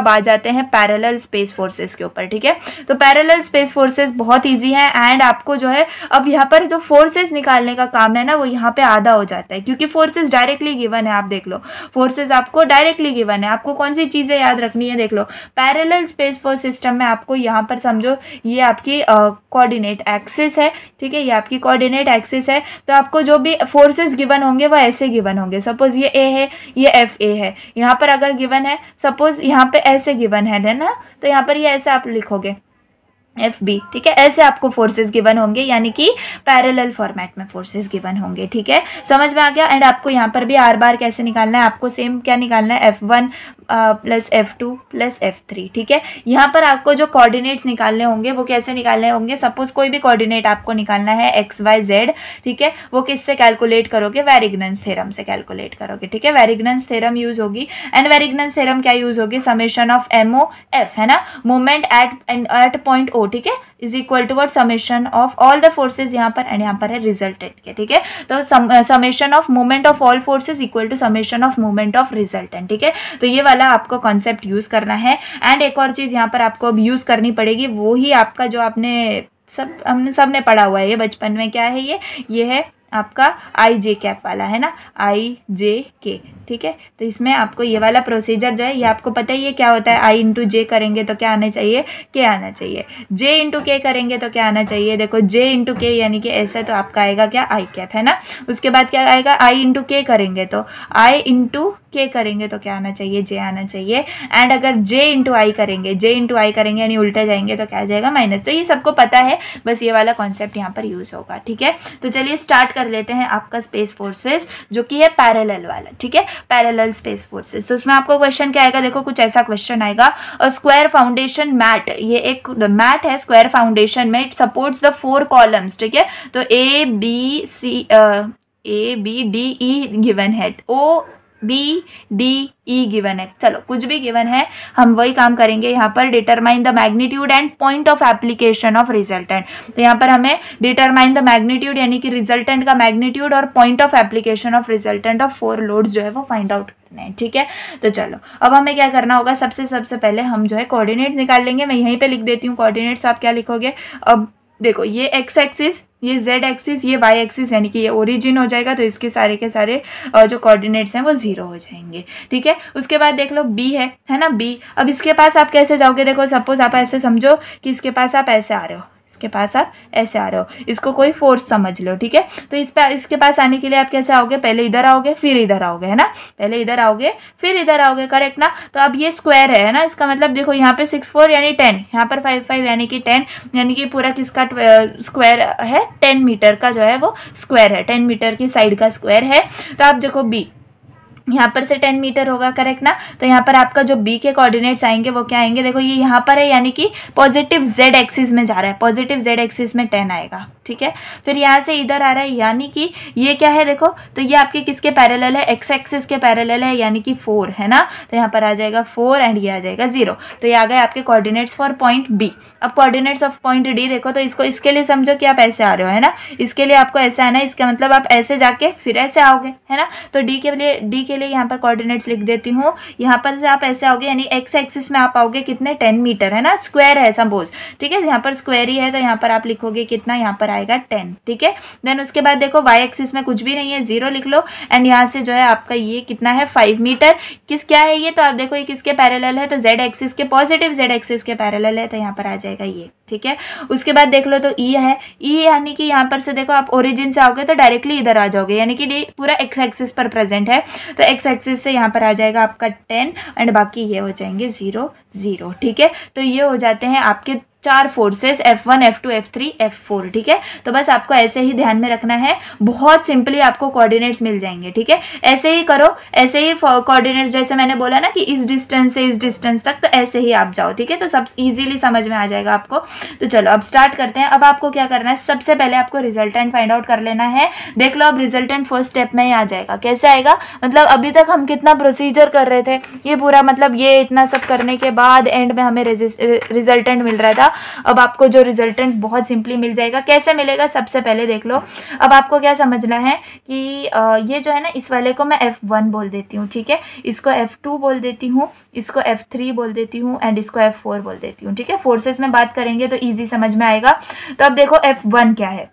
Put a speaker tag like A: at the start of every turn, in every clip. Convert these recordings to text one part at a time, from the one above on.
A: अब आ जाते हैं पैरेलल स्पेस फोर्सेस के ऊपर ठीक है तो पैरेलल स्पेस फोर्सेस बहुत इजी है एंड आपको जो है अब यहाँ पर जो फोर्सेस निकालने का काम है ना वो यहाँ पे आधा हो जाता है क्योंकि फोर्सेस डायरेक्टली गिवन है आप देख लो फोर्सेज आपको डायरेक्टली गिवन है आपको कौन सी चीज़ें याद रखनी है देख लो पैरेलल स्पेस फोर्स सिस्टम में आपको यहाँ पर समझो ये आपकी कॉर्डिनेट uh, एक्सिस है ठीक है ये आपकी कॉर्डिनेट एक्सिस है तो आपको जो भी फोर्सेज गिवन होंगे वह ऐसे गिवन होंगे सपोज ये ए है ये एफ ए है यहाँ पर अगर गिवन है सपोज यहाँ पे ऐसे गिवन है ना तो यहाँ पर ये ऐसे आप लिखोगे एफ बी ठीक है ऐसे आपको फोर्सेस गिवन होंगे यानी कि पैरेलल फॉर्मेट में फोर्सेस गिवन होंगे ठीक है समझ में आ गया एंड आपको यहाँ पर भी आर बार कैसे निकालना है आपको सेम क्या निकालना है F one plus F two plus F three ठीक है यहाँ पर आपको जो कोऑर्डिनेट्स निकालने होंगे वो कैसे निकालने होंगे सपोज कोई भी कॉर्डिनेट आपको निकालना है एक्स वाई जेड ठीक है वो किससे कैलकुलेट करोगे वेरिग्नेंस थेरम से कैलकुलेट करोगे ठीक है वेरिग्नेंस थेरम यूज होगी एंड वेरिग्नेंस थेरम क्या यूज होगी summation of M O F है ना moment at at point O को ठीक है is equal to word summation of all the forces यहाँ पर एंड यहाँ पर है रिजल्टेंट के ठीक है तो summation of movement of all forces equal to summation of movement of resultant ठीक है तो ये वाला आपको कॉन्सेप्ट यूज करना है एंड एक और चीज़ यहाँ पर आपको अब यूज करनी पड़ेगी वो ही आपका जो आपने सब हमने सब ने पढ़ा हुआ है ये बचपन में क्या है ये ये है आपका आई जे कैप वाला है ना आई जे के ठीक है तो इसमें आपको ये वाला प्रोसीजर जो है ये आपको पता ही है क्या होता है आई इंटू जे करेंगे तो क्या आना चाहिए के आना चाहिए जे इंटू के करेंगे तो क्या आना चाहिए देखो जे इंटू के यानी कि ऐसा तो आपका आएगा क्या आई कैप है ना उसके बाद क्या आएगा आई इंटू के करेंगे तो आई इंटू के करेंगे तो क्या आना चाहिए जे आना चाहिए एंड अगर जे इंटू आई करेंगे जे इंटू आई करेंगे यानी उल्टा जाएंगे तो क्या आ जाएगा माइनस तो ये सबको पता है बस ये वाला कॉन्सेप्ट यहाँ पर यूज़ होगा ठीक है तो चलिए स्टार्ट कर लेते हैं आपका स्पेस फोर्सेस जो कि है पैरेलल वाला ठीक है पैरेलल स्पेस फोर्सेस तो उसमें आपको क्वेश्चन क्या आएगा देखो कुछ ऐसा क्वेश्चन आएगा स्क्वायर फाउंडेशन मैट ये एक मैट है स्क्वायर फाउंडेशन में it support the four columns ठीक है तो A B C A B D E given है O B D E given है चलो कुछ भी गिवन है हम वही काम करेंगे यहाँ पर determine the magnitude and point of application of resultant तो यहाँ पर हमें डिटरमाइन द मैग्नीट्यूड यानी कि रिजल्टेंट का मैग्नीट्यूड और point of application of resultant of four load जो है वो फाइंड आउट करना है ठीक है तो चलो अब हमें क्या करना होगा सबसे सबसे पहले हम जो है कॉर्डिनेट्स निकाल लेंगे मैं यहीं पर लिख देती हूँ कॉर्डिनेट्स आप क्या लिखोगे अब देखो ये एक्स एक्सिस ये जेड एक्सिस ये वाई एक्सिस यानी कि ये ओरिजिन हो जाएगा तो इसके सारे के सारे जो कोऑर्डिनेट्स हैं वो ज़ीरो हो जाएंगे ठीक है उसके बाद देख लो बी है है ना बी अब इसके पास आप कैसे जाओगे देखो सपोज आप ऐसे समझो कि इसके पास आप ऐसे आ रहे हो इसके पास आप ऐसे आ रहे हो इसको कोई फोर्स समझ लो ठीक है तो इस पे इसके पास आने के लिए आप कैसे आओगे पहले इधर आओगे फिर इधर आओगे है ना पहले इधर आओगे फिर इधर आओगे करेक्ट ना तो अब ये स्क्वायर है ना इसका मतलब देखो यहाँ पे सिक्स फोर यानी टेन यहाँ पर फाइव फाइव यानी कि टेन यानी कि पूरा किसका स्क्वायर है टेन मीटर का जो है वो स्क्वायर है टेन मीटर की साइड का स्क्वायर है तो आप देखो बी यहाँ पर से टेन मीटर होगा करेक्ट ना तो यहाँ पर आपका जो बी के कोऑर्डिनेट्स आएंगे वो क्या आएंगे देखो ये यहाँ पर है यानी कि पॉजिटिव जेड एक्सिस में जा रहा है पॉजिटिव जेड एक्सिस में टेन आएगा ठीक है फिर यहाँ से इधर आ रहा है यानी कि ये क्या है देखो तो ये आपके किसके पैरेलल है एक्स एक्सिस के पैरेलल है यानी कि फोर है ना तो यहाँ पर आ जाएगा फोर एंड ये आ जाएगा जीरो तो ये आ गए आपके कोऑर्डिनेट्स फॉर पॉइंट बी अब कोऑर्डिनेट्स ऑफ पॉइंट डी देखो तो इसको इसके लिए समझो कि आप ऐसे आ रहे हो है ना इसके लिए आपको ऐसे आना इसका मतलब आप ऐसे जाके फिर ऐसे आओगे है ना तो डी के लिए डी के लिए यहाँ पर कॉर्डिनेट्स लिख देती हूँ यहाँ पर से आप ऐसे आओगे यानी एक्स एक्सिस में आप आओगे कितने टेन मीटर है ना स्क्वायर है सपोज ठीक है यहाँ पर स्क्वायर ही है तो यहाँ पर आप लिखोगे कितना यहाँ पर आएगा आएगा टेन ठीक है देन उसके बाद देखो वाई एक्सिस में कुछ भी नहीं है जीरो लिख लो एंड यहाँ से जो है आपका ये कितना है फाइव मीटर किस क्या है ये तो आप देखो ये किसके पैरेलल है तो जेड एक्सिस के पॉजिटिव जेड एक्सिस के पैरेलल है तो यहाँ पर आ जाएगा ये ठीक है उसके बाद देख लो तो ई e है ई e यानी कि यहाँ पर से देखो आप ओरिजिन से आओगे तो डायरेक्टली इधर आ जाओगे यानी कि पूरा एक्स एक्सिस पर प्रेजेंट है तो एक्स एक्सिस से यहाँ पर आ जाएगा आपका टेन एंड बाकी ये हो जाएंगे ज़ीरो ज़ीरो ठीक है तो ये हो जाते हैं आपके चार forces F one F two F three F four ठीक है तो बस आपको ऐसे ही ध्यान में रखना है बहुत सिंपली आपको कोऑर्डिनेट्स मिल जाएंगे ठीक है ऐसे ही करो ऐसे ही कोऑर्डिनेट्स जैसे मैंने बोला ना कि इस डिस्टेंस से इस डिस्टेंस तक तो ऐसे ही आप जाओ ठीक है तो सब इजीली समझ में आ जाएगा आपको तो चलो अब स्टार्ट करते हैं अब आपको क्या करना है सबसे पहले आपको रिजल्टेंट फाइंड आउट कर लेना है देख लो अब रिजल्टेंट फर्स्ट स्टेप में ही आ जाएगा कैसे आएगा मतलब अभी तक हम कितना प्रोसीजर कर रहे थे ये पूरा मतलब ये इतना सब करने के बाद एंड में हमें रिजल्टेंट मिल रहा था जाएगा अब आपको जो रिजल्टेंट बहुत सिंपली मिल जाएगा कैसे मिलेगा सबसे पहले देख लो अब आपको क्या समझना है कि ये जो है ना इस वाले को मैं एफ वन बोल देती हूँ ठीक है इसको एफ टू बोल देती हूँ इसको एफ थ्री बोल देती हूँ एंड इसको एफ फोर बोल देती हूँ ठीक है फोर्सेस में बात करेंगे तो ईजी समझ में आएगा तो अब देखो एफ वन क्या है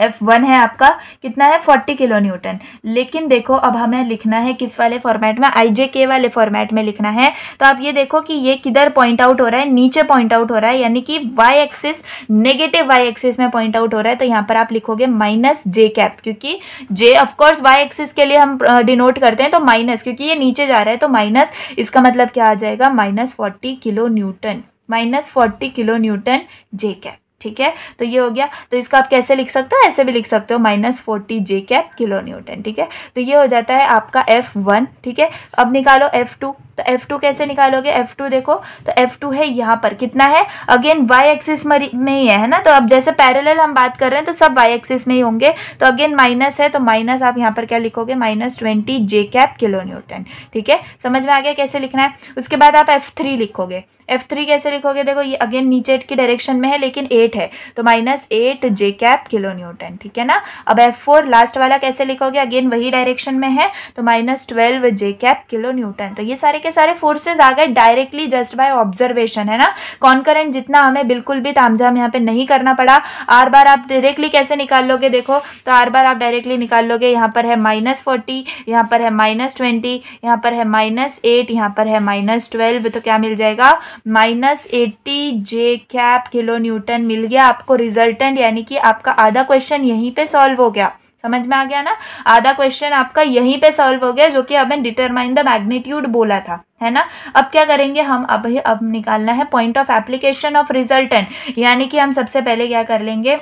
A: एफ वन है आपका कितना है फोर्टी किलो न्यूटन लेकिन देखो अब हमें लिखना है किस वाले फॉर्मेट में आई जे के वाले फॉर्मेट में लिखना है तो आप ये देखो कि ये किधर पॉइंट आउट हो रहा है नीचे पॉइंट आउट हो रहा है यानी कि Y axis negative Y axis में पॉइंट आउट हो रहा है तो यहाँ पर आप लिखोगे माइनस जे कैप क्योंकि जे ऑफकोर्स वाई एक्सिस के लिए हम डिनोट करते हैं तो माइनस क्योंकि ये नीचे जा रहा है तो माइनस इसका मतलब क्या आ जाएगा minus forty kilo newton minus forty kilo newton J cap ठीक है तो ये हो गया तो इसका आप कैसे लिख सकते हो ऐसे भी लिख सकते हो minus forty J cap kilo newton ठीक है तो ये हो जाता है आपका एफ वन ठीक है अब निकालो एफ टू तो F2 कैसे निकालोगे F2 देखो तो F2 है यहाँ पर कितना है अगेन y एक्सिस में ही है ना तो अब जैसे पैरेलल हम बात कर रहे हैं तो सब y एक्सिस में ही होंगे तो अगेन माइनस है तो माइनस आप यहाँ पर क्या लिखोगे minus twenty J cap kilo newton ठीक है समझ में आ गया कैसे लिखना है उसके बाद आप F3 लिखोगे F3 कैसे लिखोगे देखो ये अगेन नीचे की डायरेक्शन में है लेकिन एट है तो minus eight J cap kilo newton ठीक है ना अब F4 लास्ट वाला कैसे लिखोगे अगेन वही डायरेक्शन में है तो minus twelve J cap kilo newton तो ये सारे के सारे फोर्सेज आ गए डायरेक्टली जस्ट बाय ऑब्जर्वेशन है ना कॉन्करेंट जितना हमें बिल्कुल भी तामझाम यहाँ पे नहीं करना पड़ा आर बार आप डायरेक्टली कैसे निकाल लोगे देखो तो आर बार आप डायरेक्टली निकाल लोगे यहाँ पर है माइनस फोर्टी यहाँ पर है माइनस ट्वेंटी यहाँ पर है माइनस एट यहाँ पर है माइनस ट्वेल्व तो क्या मिल जाएगा minus eighty J cap kilo newton मिल गया आपको रिजल्टेंट यानी कि आपका आधा क्वेश्चन यहीं पर सॉल्व हो गया समझ में आ गया ना आधा क्वेश्चन आपका यहीं पे सॉल्व हो गया जो कि हमें डिटरमाइन द मैग्नीट्यूड बोला था है ना अब क्या करेंगे हम अभी अब निकालना है point of application of resultant यानी कि हम सबसे पहले क्या कर लेंगे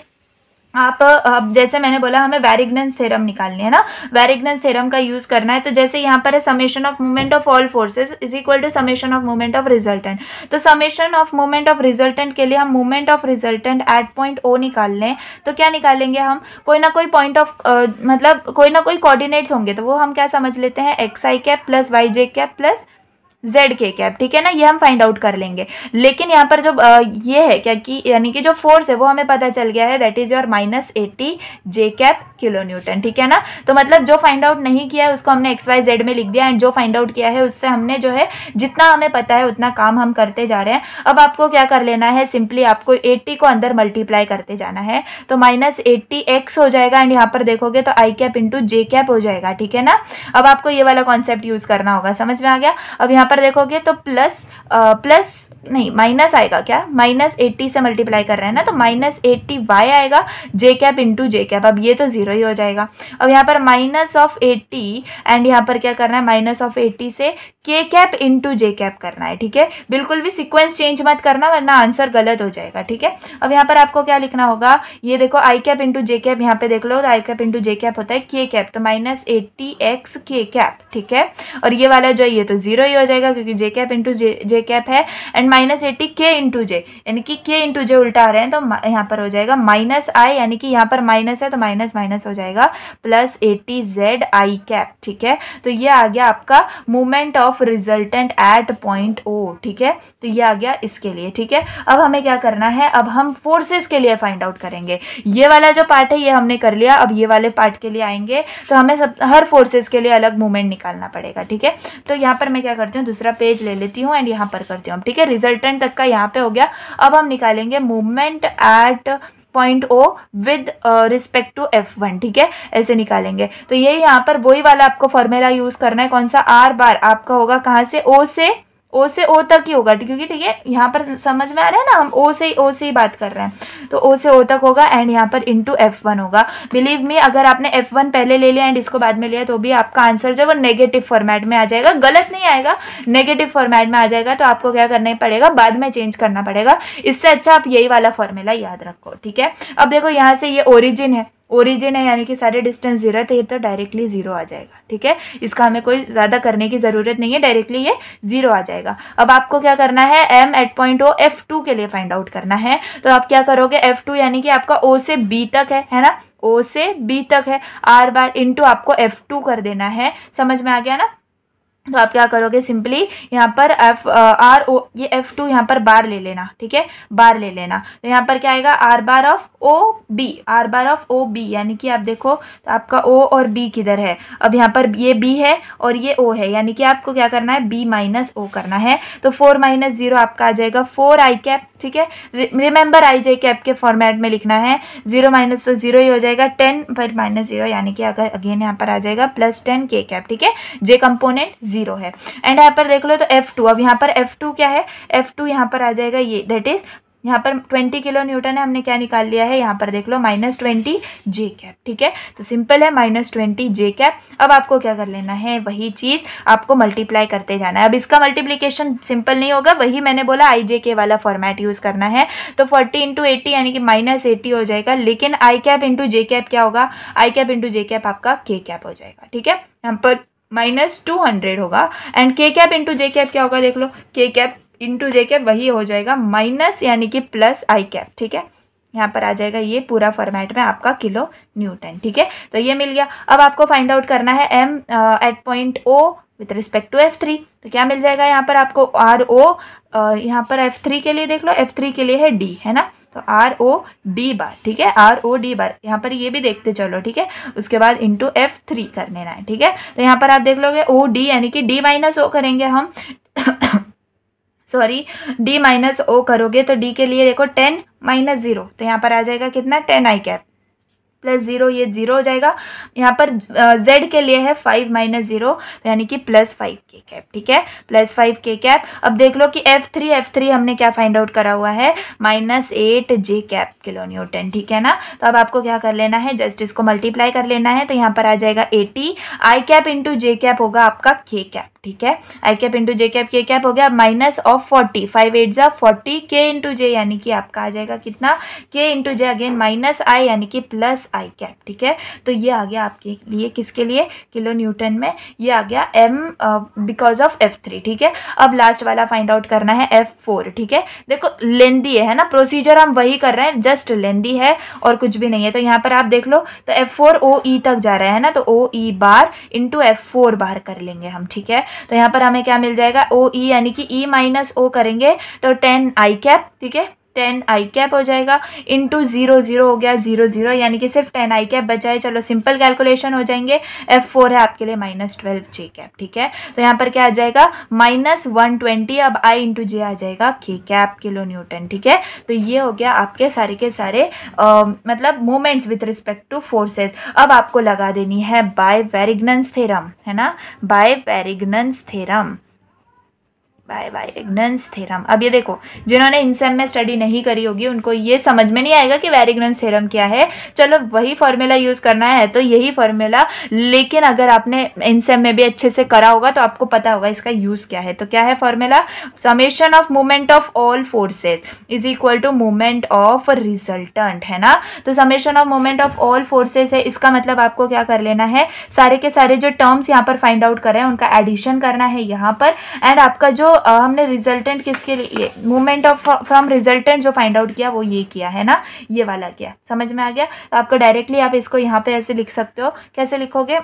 A: आप अब जैसे मैंने बोला हमें वेरिग्नेंस थेरम निकालनी है ना वेरिग्नेंस थेरम का यूज़ करना है तो जैसे यहाँ पर है summation of movement of all forces is equal to summation of movement of resultant तो summation of movement of resultant के लिए हम movement of resultant at point O निकाल लें तो क्या निकालेंगे हम कोई ना कोई पॉइंट ऑफ मतलब कोई ना कोई कोऑर्डिनेट्स होंगे तो वो हम क्या समझ लेते हैं X I cap plus Y J cap plus Z K cap ठीक है ना ये हम फाइंड आउट कर लेंगे लेकिन यहाँ पर जो आ, ये है क्या कि यानी कि जो फोर्स है वो हमें पता चल गया है that is your minus eighty J cap kilo newton ठीक है ना तो मतलब जो फाइंड आउट नहीं किया है उसको हमने एक्स वाई जेड में लिख दिया एंड जो फाइंड आउट किया है उससे हमने जो है जितना हमें पता है उतना काम हम करते जा रहे हैं अब आपको क्या कर लेना है सिंपली आपको एट्टी को अंदर मल्टीप्लाई करते जाना है तो माइनस एट्टी एक्स हो जाएगा एंड यहाँ पर देखोगे तो I cap into J cap हो जाएगा ठीक है ना अब आपको ये वाला कॉन्सेप्ट यूज करना होगा समझ में आ गया अब यहाँ पर देखोगे तो प्लस आ, प्लस नहीं माइनस आएगा क्या माइनस एट्टी से मल्टीप्लाई कर रहे हैं ना तो माइनस एट्टी वाई आएगा J cap into J cap अब ये तो ज़ीरो ही हो जाएगा अब यहाँ पर माइनस ऑफ एट्टी एंड यहाँ पर क्या करना है माइनस ऑफ एट्टी से के कैप इंटू जे कैप करना है ठीक है बिल्कुल भी सिक्वेंस चेंज मत करना वरना आंसर गलत हो जाएगा ठीक है अब यहाँ पर आपको क्या लिखना होगा ये देखो I cap into J cap यहाँ पे देख लो तो I cap into J cap होता है के कैप तो minus eighty X K cap ठीक है और ये वाला जो है ये तो ज़ीरो ही हो जाएगा जाएगा क्योंकि J cap into J J cap है and minus eighty K into J यानी कि के इंटू जे उल्टा आ रहे हैं तो यहाँ पर हो जाएगा माइनस आई यानी कि यहाँ पर माइनस है तो माइनस माइनस हो जाएगा plus eighty Z I cap ठीक है तो ये आ गया आपका movement of resultant at point O ठीक है तो ये आ गया इसके लिए ठीक है अब हमें क्या करना है अब हम फोर्सेस के लिए फाइंड आउट करेंगे ये वाला जो पार्ट है ये हमने कर लिया अब ये वाले पार्ट के लिए आएंगे तो हमें सब हर फोर्सेस के लिए अलग मूवमेंट निकालना पड़ेगा ठीक है तो यहाँ पर मैं क्या करती हूँ दूसरा पेज ले लेती हूँ एंड यहाँ पर करती हूँ ठीक है रिजल्टेंट तक का यहाँ पे हो गया अब हम निकालेंगे movement at point O with respect to F one ठीक है ऐसे निकालेंगे तो ये यहाँ पर वही वाला आपको फॉर्मूला यूज करना है कौन सा आर बार आपका होगा कहाँ से ओ से ओ से ओ तक ही होगा क्योंकि ठीक है यहाँ पर समझ में आ रहा है ना हम ओ से ओ से ही बात कर रहे हैं तो ओ से ओ तक होगा एंड यहाँ पर इंटू एफ वन होगा बिलीव मी अगर आपने एफ वन पहले ले लिया एंड इसको बाद में लिया तो भी आपका आंसर जो है वो नेगेटिव फॉर्मेट में आ जाएगा गलत नहीं आएगा नेगेटिव फॉर्मेट में आ जाएगा तो आपको क्या करना ही पड़ेगा बाद में चेंज करना पड़ेगा इससे अच्छा आप यही वाला फॉर्मूला याद रखो ठीक है अब देखो यहाँ से ये ओरिजिन है ओरिजिन है यानी कि सारे डिस्टेंस जीरो है तो ये तो डायरेक्टली ज़ीरो आ जाएगा ठीक है इसका हमें कोई ज़्यादा करने की ज़रूरत नहीं है डायरेक्टली ये ज़ीरो आ जाएगा अब आपको क्या करना है M at point O F two के लिए फाइंड आउट करना है तो आप क्या करोगे एफ टू यानी कि आपका ओ से बी तक है है ना ओ से बी तक है आर बार इंटू आपको एफ टू कर देना है समझ में आ गया ना तो आप क्या करोगे सिंपली यहाँ पर एफ आर ओ ये एफ टू यहाँ पर बार ले लेना ठीक है बार ले लेना तो यहाँ पर क्या आएगा R bar of O B R bar of O B यानी कि आप देखो तो आपका ओ और बी किधर है अब यहाँ पर ये बी है और ये ओ है यानी कि आपको क्या करना है बी माइनस ओ करना है तो फोर माइनस जीरो आपका आ जाएगा फोर आई कैप ठीक है रिमेंबर आई जे कैप के फॉर्मेट में लिखना है जीरो माइनस तो जीरो ही हो जाएगा टेन फिर माइनस जीरो यानी कि अगर अगेन यहाँ पर आ जाएगा प्लस टेन के कैप ठीक है जे कंपोनेंट जीरो है एंड यहाँ पर देख लो तो एफ टू अब यहाँ पर एफ टू क्या है एफ टू यहाँ पर आ जाएगा ये दैट इज यहाँ पर ट्वेंटी किलो न्यूटन है हमने क्या निकाल लिया है यहाँ पर देख लो माइनस ट्वेंटी जे कैप ठीक है तो सिंपल है माइनस ट्वेंटी जे कैप अब आपको क्या कर लेना है वही चीज़ आपको मल्टीप्लाई करते जाना है अब इसका मल्टीप्लीकेशन सिंपल नहीं होगा वही मैंने बोला आई जे के वाला फॉर्मेट यूज़ करना है तो फोर्टी इंटू एटी यानी कि माइनस एटी हो जाएगा लेकिन I cap into J cap क्या होगा I cap into J cap आपका के कैप हो जाएगा ठीक है यहाँ पर माइनस टू हंड्रेड होगा and K cap into J cap क्या होगा देख लो के कैप इंटू जे कैप वही हो जाएगा माइनस यानी कि प्लस आई कैप ठीक है यहाँ पर आ जाएगा ये पूरा फॉर्मेट में आपका किलो न्यूटन ठीक है तो ये मिल गया अब आपको फाइंड आउट करना है M at point O with respect to F three तो क्या मिल जाएगा यहाँ पर आपको आर ओ uh, यहाँ पर एफ थ्री के लिए देख लो एफ थ्री के लिए है डी है ना तो आर ओ डी बार ठीक है आर ओ डी बार यहाँ पर ये भी देखते चलो ठीक है उसके बाद इंटू एफ थ्री कर लेना है ठीक है तो यहाँ पर आप देख लोगे ओ डी यानी कि डी माइनस ओ करेंगे हम सॉरी डी माइनस ओ करोगे तो डी के लिए देखो टेन माइनस जीरो तो यहाँ पर आ जाएगा कितना ten I cap plus zero ये ज़ीरो हो जाएगा यहाँ पर जेड के लिए है फाइव माइनस ज़ीरो यानी कि प्लस फाइव के कैप ठीक है प्लस फाइव के कैप अब देख लो कि एफ थ्री एफ थ्री हमने क्या फाइंड आउट करा हुआ है minus eight J cap kilo newton ठीक है ना तो अब आपको क्या कर लेना है जस्ट इसको मल्टीप्लाई कर लेना है तो यहाँ पर आ जाएगा eighty I cap into J cap होगा आपका के कैप ठीक है I cap into J cap K cap हो गया minus of forty five eight जा फोर्टी के इंटू जे यानी कि आपका आ जाएगा कितना K into J again minus I यानी कि प्लस आई कैप ठीक है तो ये आ गया आपके लिए किसके लिए किलो न्यूटन में ये आ गया M because of F three ठीक है अब लास्ट वाला फाइंड आउट करना है एफ फोर ठीक है देखो लेंदी है ना प्रोसीजर हम वही कर रहे हैं जस्ट लेंदी है और कुछ भी नहीं है तो यहाँ पर आप देख लो तो एफ फोर ओ ई तक जा रहा है ना तो O E bar into F four bar कर लेंगे हम ठीक है तो यहाँ पर हमें क्या मिल जाएगा ओ ई e यानी कि ई माइनस ओ करेंगे तो टेन आई कैप ठीक है टेन आई कैप हो जाएगा इंटू जीरो जीरो हो गया जीरो जीरो यानी कि सिर्फ टेन आई कैप बचा है चलो सिंपल कैलकुलेशन हो जाएंगे एफ फोर है आपके लिए माइनस ट्वेल्व जे कैप ठीक है तो यहाँ पर क्या आ जाएगा माइनस वन ट्वेंटी अब आई इंटू जे आ जाएगा के कैप किलो न्यूटन ठीक है तो ये हो गया आपके सारे के सारे आ, मतलब movements with respect to forces अब आपको लगा देनी है बाय वेरिग्नस थेरम है ना by Varignon's theorem by by इग्नेंस थेरम अब ये देखो जिन्होंने इनसेम में स्टडी नहीं करी होगी उनको ये समझ में नहीं आएगा कि वैरिग्नेंस थेरम क्या है चलो वही फॉर्मूला यूज़ करना है तो यही फॉर्मूला लेकिन अगर आपने इनसेम में भी अच्छे से करा होगा तो आपको पता होगा इसका यूज़ क्या है तो क्या है formula summation of movement of all forces is equal to movement of resultant है ना तो summation of movement of all forces है इसका मतलब आपको क्या कर लेना है सारे के सारे जो टर्म्स यहाँ पर फाइंड आउट कर रहे हैं उनका एडिशन करना है यहाँ पर एंड आपका जो हमने रिजल्टेंट किसके लिए मूवमेंट ऑफ फ्रॉम रिजल्टेंट जो फाइंड आउट किया वो ये किया है ना ये वाला किया समझ में आ गया तो आपको डायरेक्टली आप इसको यहाँ पे ऐसे लिख सकते हो कैसे लिखोगे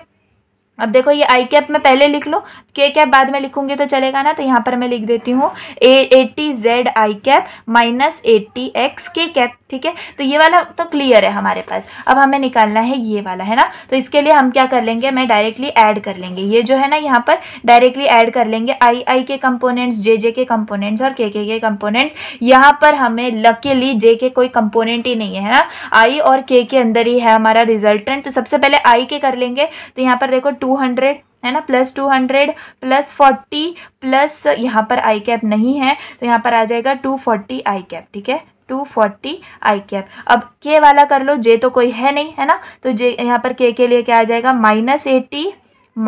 A: अब देखो ये आई कैप में पहले लिख लो के कैप बाद में लिखूंगी तो चलेगा ना तो यहाँ पर मैं लिख देती हूँ A eighty Z I cap minus eighty X K cap ठीक है तो ये वाला तो क्लियर है हमारे पास अब हमें निकालना है ये वाला है ना तो इसके लिए हम क्या कर लेंगे मैं डायरेक्टली ऐड कर लेंगे ये जो है ना यहाँ पर डायरेक्टली ऐड कर लेंगे आई आई के कंपोनेंट्स जे जे के कंपोनेंट्स और के के के कंपोनेंट्स यहाँ पर हमें लकीली जे के कोई कंपोनेंट ही नहीं है ना आई और के के अंदर ही है हमारा रिजल्टेंट तो सबसे पहले आई के कर लेंगे तो यहाँ पर देखो टू हंड्रेड है ना plus two hundred plus forty plus यहाँ पर आई कैप नहीं है तो यहाँ पर आ जाएगा टू फोर्टी आई कैप ठीक है टू फोर्टी आई कैप अब के वाला कर लो जे तो कोई है नहीं है ना तो जे यहाँ पर के के लिए क्या आ जाएगा minus eighty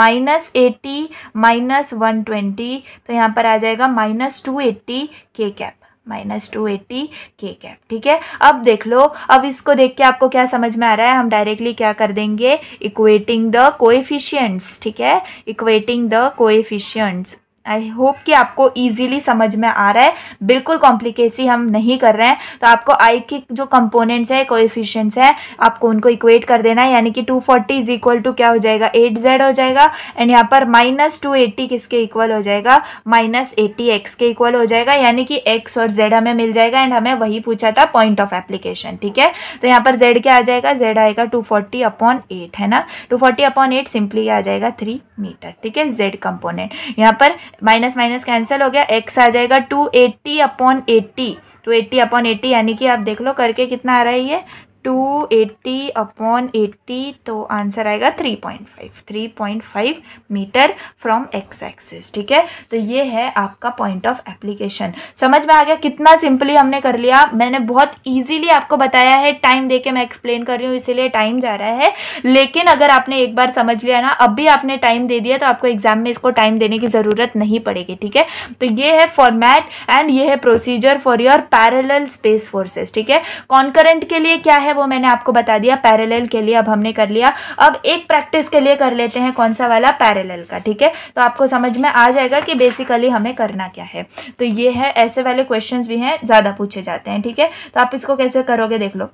A: minus eighty minus one twenty तो यहाँ पर आ जाएगा minus two eighty K cap minus two eighty K cap ठीक है अब देख लो अब इसको देख के आपको क्या समझ में आ रहा है हम डायरेक्टली क्या कर देंगे इक्वेटिंग द कोएफिशिएंट्स ठीक है equating the coefficients I hope कि आपको ईजीली समझ में आ रहा है बिल्कुल कॉम्प्लिकेसी हम नहीं कर रहे हैं तो आपको आई के जो कंपोनेंट्स है कोएफिशिएंट्स है आपको उनको इक्वेट कर देना है यानी कि 240 फोर्टी इज इक्वल टू क्या हो जाएगा 8z हो जाएगा एंड यहाँ पर माइनस टू किसके इक्वल हो जाएगा माइनस एट्टी एक्स के इक्वल हो जाएगा यानी कि एक्स और जेड हमें मिल जाएगा एंड हमें वही पूछा था पॉइंट ऑफ एप्लीकेशन ठीक है तो यहाँ पर जेड क्या आ जाएगा जेड आएगा टू फोर्टी अपॉन एट है ना two forty upon eight simply आ जाएगा थ्री मीटर ठीक है जेड कंपोनेंट यहाँ पर माइनस माइनस कैंसिल हो गया एक्स आ जाएगा two eighty upon eighty two eighty upon eighty यानी कि आप देख लो करके कितना आ रहा है ये टू एट्टी अपॉन एट्टी तो आंसर आएगा three point five three point five metre from X axis ठीक है तो ये है आपका पॉइंट ऑफ एप्लीकेशन समझ में आ गया कितना सिंपली हमने कर लिया मैंने बहुत ईजिली आपको बताया है टाइम दे के मैं एक्सप्लेन कर रही हूँ इसीलिए टाइम जा रहा है लेकिन अगर आपने एक बार समझ लिया ना अब भी आपने टाइम दे दिया तो आपको एग्जाम में इसको टाइम देने की ज़रूरत नहीं पड़ेगी ठीक है तो ये है फॉर्मैट एंड ये है procedure for your parallel space forces ठीक है कॉन्करेंट के लिए क्या है है वो मैंने आपको बता दिया पैरेलल के लिए अब हमने कर लिया अब एक प्रैक्टिस के लिए कर लेते हैं कौन सा वाला पैरेलल का ठीक है तो आपको समझ में आ जाएगा कि बेसिकली हमें करना क्या है तो ये है ऐसे वाले क्वेश्चन भी हैं ज़्यादा पूछे जाते हैं ठीक है तो आप इसको कैसे करोगे देख लो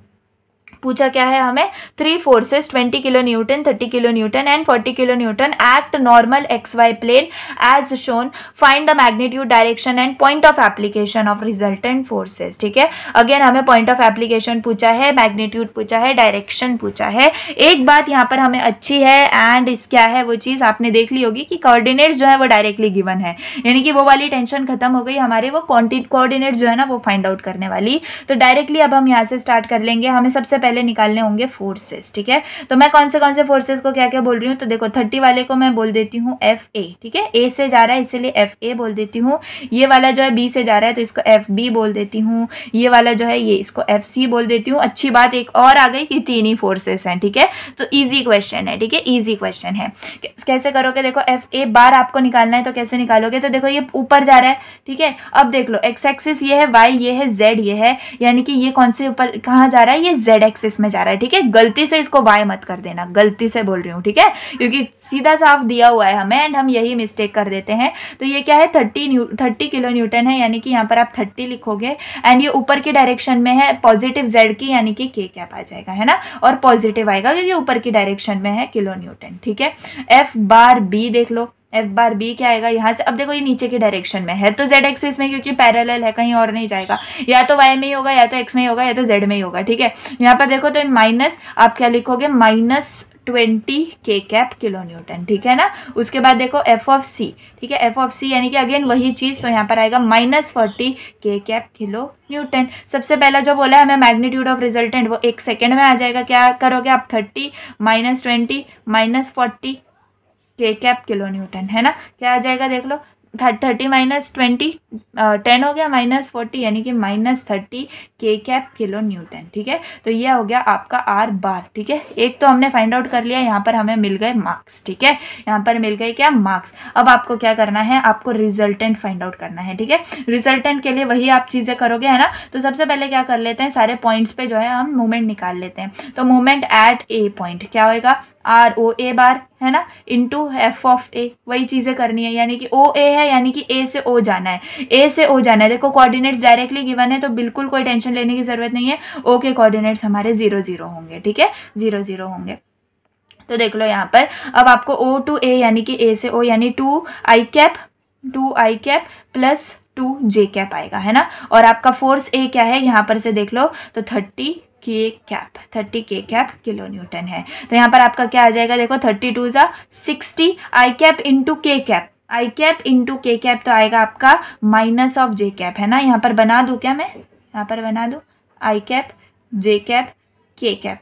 A: पूछा क्या है हमें three forces twenty kilo newton thirty kilo newton and forty kilo newton act normal X Y plane as shown find the magnitude direction and point of application of resultant forces ठीक है अगेन हमें point of application पूछा है magnitude पूछा है direction पूछा है एक बात यहाँ पर हमें अच्छी है एंड इस क्या है वो चीज़ आपने देख ली होगी कि कोऑर्डिनेट्स जो है वो डायरेक्टली गिवन है यानी कि वो वाली टेंशन खत्म हो गई हमारे वो कॉर्डिनेट जो है ना वो फाइंड आउट करने वाली तो डायरेक्टली अब हम यहाँ से स्टार्ट कर लेंगे हमें सबसे पहले पहले निकालने होंगे फोर्सेस ठीक है तो मैं कौन से कौन से फोर्सेस को क्या क्या बोल रही हूँ तो देखो थर्टी वाले को मैं बोल देती हूँ एफ ए ठीक है ए से जा रहा है इसीलिए एफ ए बोल देती हूँ ये वाला जो है बी से जा रहा है तो इसको एफ बी बोल देती हूँ ये वाला जो है ये इसको एफ सी बोल देती हूँ अच्छी बात एक और आ गई कि तीन ही फोर्सेस हैं ठीक है तो ईजी क्वेश्चन है ठीक है ईजी क्वेश्चन है कैसे करोगे देखो एफ ए बार आपको निकालना है तो कैसे निकालोगे तो देखो ये ऊपर जा रहा है ठीक है अब देख लो एक्स एक्सिस ये है वाई ये है जेड ये है यानी कि ये कौन से ऊपर कहाँ जा रहा है ये जेड एक्स एक्सिस में जा रहा है ठीक है गलती से इसको वाई मत कर देना गलती से बोल रही हूँ ठीक है क्योंकि सीधा साफ दिया हुआ है हमें एंड हम यही मिस्टेक कर देते हैं तो ये क्या है thirty new thirty kilo newton है यानी कि यहाँ पर आप थर्टी लिखोगे एंड ये ऊपर की डायरेक्शन में है पॉजिटिव जेड की यानी कि के कैप आ जाएगा है ना और पॉजिटिव आएगा क्योंकि ऊपर की डायरेक्शन में है किलो न्यूटन ठीक है एफ बार बी देख लो एफ बार बी क्या आएगा यहाँ से अब देखो ये नीचे की डायरेक्शन में है तो जेड एक्सिस में क्योंकि पैरेलल है कहीं और नहीं जाएगा या तो वाई में ही होगा या तो एक्स में ही होगा या तो जेड में ही होगा ठीक है यहाँ पर देखो तो माइनस आप क्या लिखोगे minus twenty K cap kilo newton ठीक है ना उसके बाद देखो एफ ऑफ सी ठीक है एफ ऑफ सी यानी कि अगेन वही चीज़ तो यहाँ पर आएगा minus forty K cap kilo newton सबसे पहला जो बोला है हमें मैग्नीट्यूड ऑफ रिजल्टेंट वो एक सेकेंड में आ जाएगा क्या करोगे आप thirty minus twenty minus forty K cap kilo newton है ना क्या आ जाएगा देख लो थर्टी माइनस ट्वेंटी टेन हो गया माइनस फोर्टी यानी कि minus thirty K cap kilo newton ठीक है तो ये हो गया आपका आर बार ठीक है एक तो हमने फाइंड आउट कर लिया यहाँ पर हमें मिल गए मार्क्स ठीक है यहाँ पर मिल गए क्या मार्क्स अब आपको क्या करना है आपको रिजल्टेंट फाइंड आउट करना है ठीक है रिजल्टेंट के लिए वही आप चीज़ें करोगे है ना तो सबसे पहले क्या कर लेते हैं सारे पॉइंट्स पे जो है हम मूवमेंट निकाल लेते हैं तो मूवमेंट एट ए पॉइंट क्या होगा आर ओ ए बार है ना इंटू एफ ऑफ ए वही चीज़ें करनी है यानी कि ओ ए है यानी कि ए से ओ जाना है ए से ओ जाना है देखो कोऑर्डिनेट्स डायरेक्टली गिवन है तो बिल्कुल कोई टेंशन टेंशन लेने की ज़रूरत नहीं है ओ के कोऑर्डिनेट्स हमारे ज़ीरो ज़ीरो होंगे ठीक है ज़ीरो ज़ीरो होंगे तो देख लो यहाँ पर अब आपको ओ टू ए यानी कि ए से ओ यानी two I cap two I cap plus two J cap आएगा है ना और आपका फोर्स ए क्या है यहाँ पर से देख लो तो thirty K cap thirty K cap kilo newton है तो यहाँ पर आपका क्या आ जाएगा देखो थर्टी टू ज़ा sixty I cap into K cap I cap into K cap तो आएगा आपका माइनस ऑफ जे कैप है ना यहाँ पर बना दूँ क्या मैं यहाँ पर बना दूँ I cap J cap K cap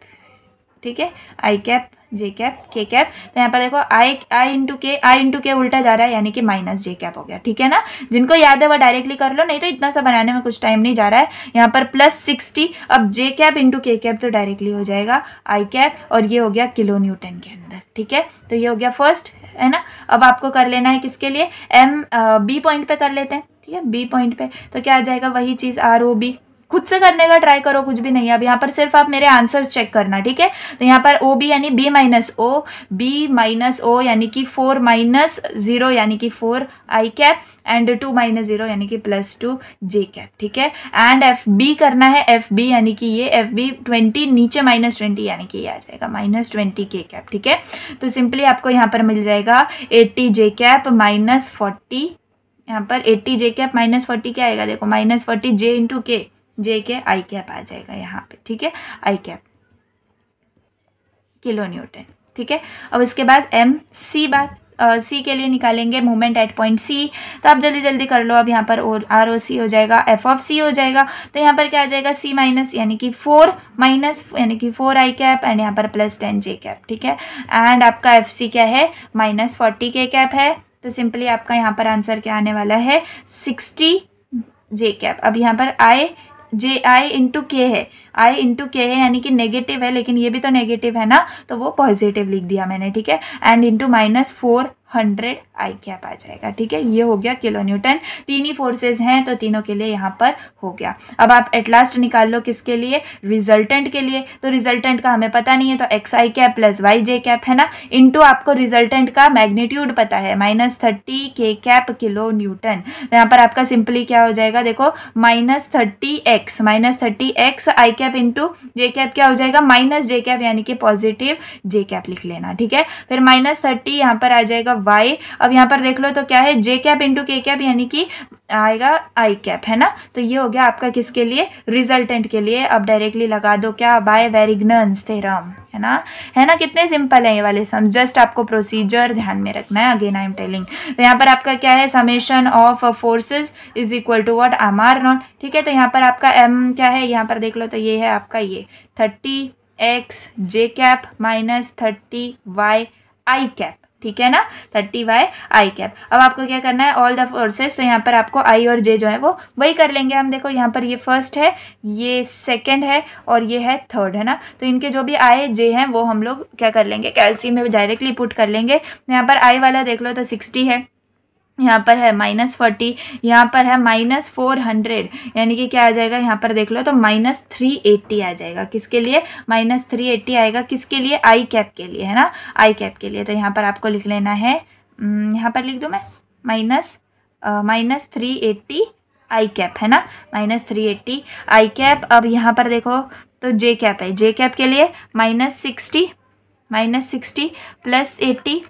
A: ठीक है I cap J cap K cap तो यहाँ पर देखो आई आई इंटू के आई इंटू के उल्टा जा रहा है यानी कि माइनस जे कैप हो गया ठीक है ना जिनको याद है वो डायरेक्टली कर लो नहीं तो इतना सा बनाने में कुछ टाइम नहीं जा रहा है यहाँ पर प्लस सिक्सटी अब J cap into K cap तो डायरेक्टली हो जाएगा आई कैप और ये हो गया किलो न्यूटन के अंदर ठीक है तो ये हो गया फर्स्ट है ना अब आपको कर लेना है किसके लिए एम बी पॉइंट पे कर लेते हैं ठीक है बी पॉइंट पे तो क्या आ जाएगा वही चीज़ आर ओ बी खुद से करने का ट्राई करो कुछ भी नहीं अब यहाँ पर सिर्फ आप मेरे आंसर्स चेक करना ठीक है तो यहाँ पर ओ बी यानी B minus O B minus O यानी कि फोर माइनस जीरो यानी कि four I cap and two minus zero यानी कि प्लस टू जे कैप ठीक है एंड एफ बी करना है एफ बी यानी कि ये एफ बी ट्वेंटी नीचे माइनस ट्वेंटी यानी कि ये आ जाएगा माइनस ट्वेंटी के कैप ठीक है तो सिंपली आपको यहाँ पर मिल जाएगा eighty J cap minus forty यहाँ पर eighty J cap minus forty क्या आएगा देखो माइनस फोर्टी जे इंटू के जे के आई कैप आ जाएगा यहाँ पे ठीक है आई कैप किलो न्यूटन ठीक है अब इसके बाद एम सी बार सी के लिए निकालेंगे मूवमेंट एट पॉइंट सी तो आप जल्दी जल्दी कर लो अब यहाँ पर और आर ओ सी हो जाएगा एफ ऑफ सी हो जाएगा तो यहाँ पर क्या आ जाएगा सी माइनस यानी कि फोर माइनस यानी कि फोर आई कैप एंड यहाँ पर प्लस टेन जे कैप ठीक है एंड आपका एफ सी क्या है माइनस फोर्टी के कैप है तो सिंपली आपका यहाँ पर आंसर क्या आने वाला है सिक्सटी जे कैप अब यहाँ पर आई जे आई इंटू के है आई इंटू के है यानी कि नेगेटिव है लेकिन ये भी तो नेगेटिव है ना तो वो पॉजिटिव लिख दिया मैंने ठीक है and into minus four hundred I cap आ जाएगा ठीक है ये हो गया किलो न्यूटन तीन ही फोर्सेज हैं तो तीनों के लिए यहाँ पर हो गया अब आप एट लास्ट निकाल लो किसके लिए रिजल्टेंट के लिए तो रिजल्टेंट का हमें पता नहीं है तो X I cap plus Y J cap है ना इंटू आपको रिजल्टेंट का मैग्नीट्यूड पता है minus thirty K cap kilo newton तो यहाँ पर आपका सिंपली क्या हो जाएगा देखो minus thirty X minus thirty X I cap into J cap क्या हो जाएगा माइनस जे कैप यानी कि पॉजिटिव जे कैप लिख लेना ठीक है फिर माइनस थर्टी यहाँ पर आ जाएगा वाई अब यहाँ पर देख लो तो क्या है J cap into K cap यानी कि आएगा आई कैप है ना तो ये हो गया आपका किसके लिए रिजल्टेंट के लिए अब डायरेक्टली लगा दो क्या बाय वेरिग्नस थेरम है ना है ना कितने सिंपल है ये वाले सम्स जस्ट आपको प्रोसीजर ध्यान में रखना है अगेन आई एम टेलिंग तो यहाँ पर आपका क्या है summation of forces is equal to what M R not ठीक है तो यहाँ पर आपका एम क्या है यहाँ पर देख लो तो ये है आपका ये thirty X J cap minus thirty Y I cap ठीक है ना थर्टी बाय आई कैप अब आपको क्या करना है ऑल द फोर्सेस तो यहाँ पर आपको आई और जे जो है वो वही कर लेंगे हम देखो यहाँ पर ये फर्स्ट है ये सेकंड है और ये है थर्ड है ना तो इनके जो भी आई जे हैं वो हम लोग क्या कर लेंगे कैल्सी में डायरेक्टली पुट कर लेंगे तो यहाँ पर आई वाला देख लो तो सिक्सटी है यहाँ पर है माइनस फोर्टी यहाँ पर है माइनस फोर हंड्रेड यानी कि क्या आ जाएगा यहाँ पर देख लो तो माइनस थ्री एट्टी आ जाएगा किसके लिए माइनस थ्री एट्टी आएगा किसके लिए आई कैप के लिए है ना आई कैप के लिए तो यहाँ पर आपको लिख लेना है हम्म, यहाँ पर लिख दूँ मैं minus minus three eighty I cap है ना minus three eighty I cap अब यहाँ पर देखो तो जे कैप है जे कैप के लिए minus sixty minus sixty plus eighty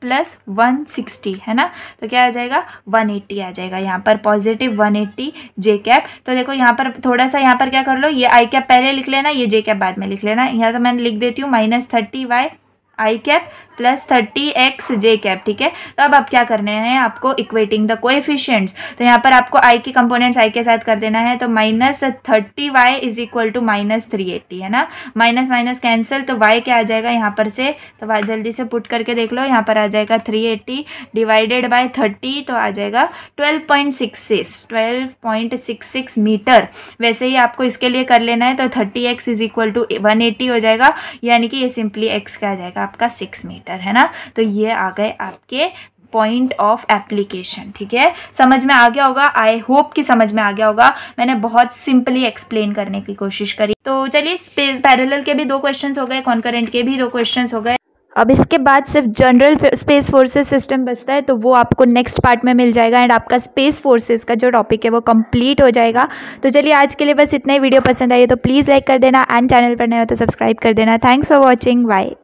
A: plus 160 है ना तो क्या आ जाएगा 180 आ जाएगा यहाँ पर पॉजिटिव 180 जे कैप तो देखो यहाँ पर थोड़ा सा यहाँ पर क्या कर लो ये आई कैप पहले लिख लेना ये जे कैप बाद में लिख लेना यहाँ तो मैंने लिख देती हूँ minus thirty Y I cap plus thirty X J cap ठीक है तो अब आप क्या करने हैं आपको इक्वेटिंग द कोएफिशिएंट्स तो यहाँ पर आपको आई के कंपोनेंट्स आई के साथ कर देना है तो minus thirty Y is equal to minus three eighty है ना माइनस माइनस कैंसिल तो वाई क्या आ जाएगा यहाँ पर से तो वाई जल्दी से पुट करके देख लो यहाँ पर आ जाएगा three eighty divided by thirty तो आ जाएगा twelve point six six twelve point six six metre वैसे ही आपको इसके लिए कर लेना है तो thirty X is equal to one eighty हो जाएगा यानी कि ये सिंपली एक्स का आ जाएगा आपका सिक्स मीटर है ना तो ये आ गए आपके पॉइंट ऑफ एप्लीकेशन ठीक है समझ में आ गया होगा आई होप कि समझ में आ गया होगा मैंने बहुत सिंपली एक्सप्लेन करने की कोशिश करी तो चलिए स्पेस पैरेलल के भी दो क्वेश्चंस हो गए कॉन्करेंट के भी दो क्वेश्चंस हो गए अब इसके बाद सिर्फ जनरल स्पेस फोर्सेस सिस्टम बचता है तो वो आपको नेक्स्ट पार्ट में मिल जाएगा एंड आपका स्पेस फोर्सेस का जो टॉपिक है वो कंप्लीट हो जाएगा तो चलिए आज के लिए बस इतना ही वीडियो पसंद आई तो प्लीज़ लाइक कर देना एंड चैनल पर नए हो तो सब्सक्राइब कर देना थैंक्स फॉर वॉचिंग बाय